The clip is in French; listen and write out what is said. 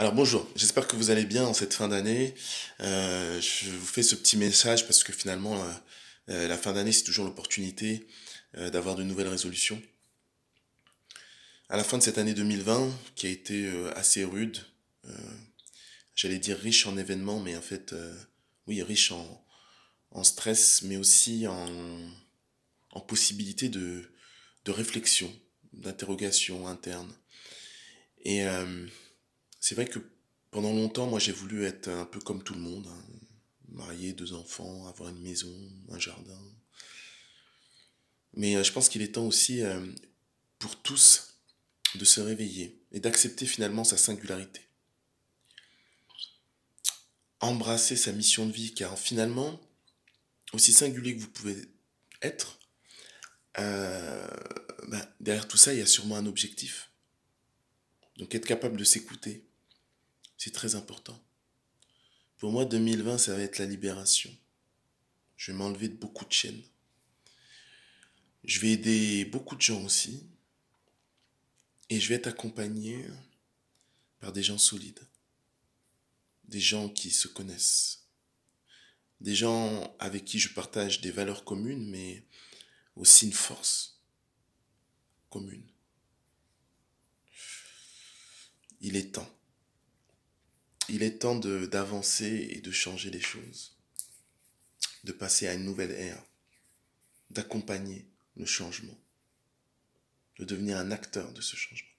Alors bonjour, j'espère que vous allez bien en cette fin d'année. Euh, je vous fais ce petit message parce que finalement, euh, euh, la fin d'année, c'est toujours l'opportunité d'avoir de nouvelles résolutions. À la fin de cette année 2020, qui a été assez rude, j'allais dire riche en événements, mais en fait, oui, riche en, stress, mais aussi en, possibilités de, de réflexion, d'interrogation interne. Et c'est vrai que pendant longtemps, moi, j'ai voulu être un peu comme tout le monde. Hein. Marié, deux enfants, avoir une maison, un jardin. Mais euh, je pense qu'il est temps aussi euh, pour tous de se réveiller et d'accepter finalement sa singularité. Embrasser sa mission de vie, car finalement, aussi singulier que vous pouvez être, euh, ben, derrière tout ça, il y a sûrement un objectif. Donc être capable de s'écouter, c'est très important. Pour moi, 2020, ça va être la libération. Je vais m'enlever de beaucoup de chaînes. Je vais aider beaucoup de gens aussi. Et je vais être accompagné par des gens solides. Des gens qui se connaissent. Des gens avec qui je partage des valeurs communes, mais aussi une force commune. Il est temps il est temps d'avancer et de changer les choses, de passer à une nouvelle ère, d'accompagner le changement, de devenir un acteur de ce changement.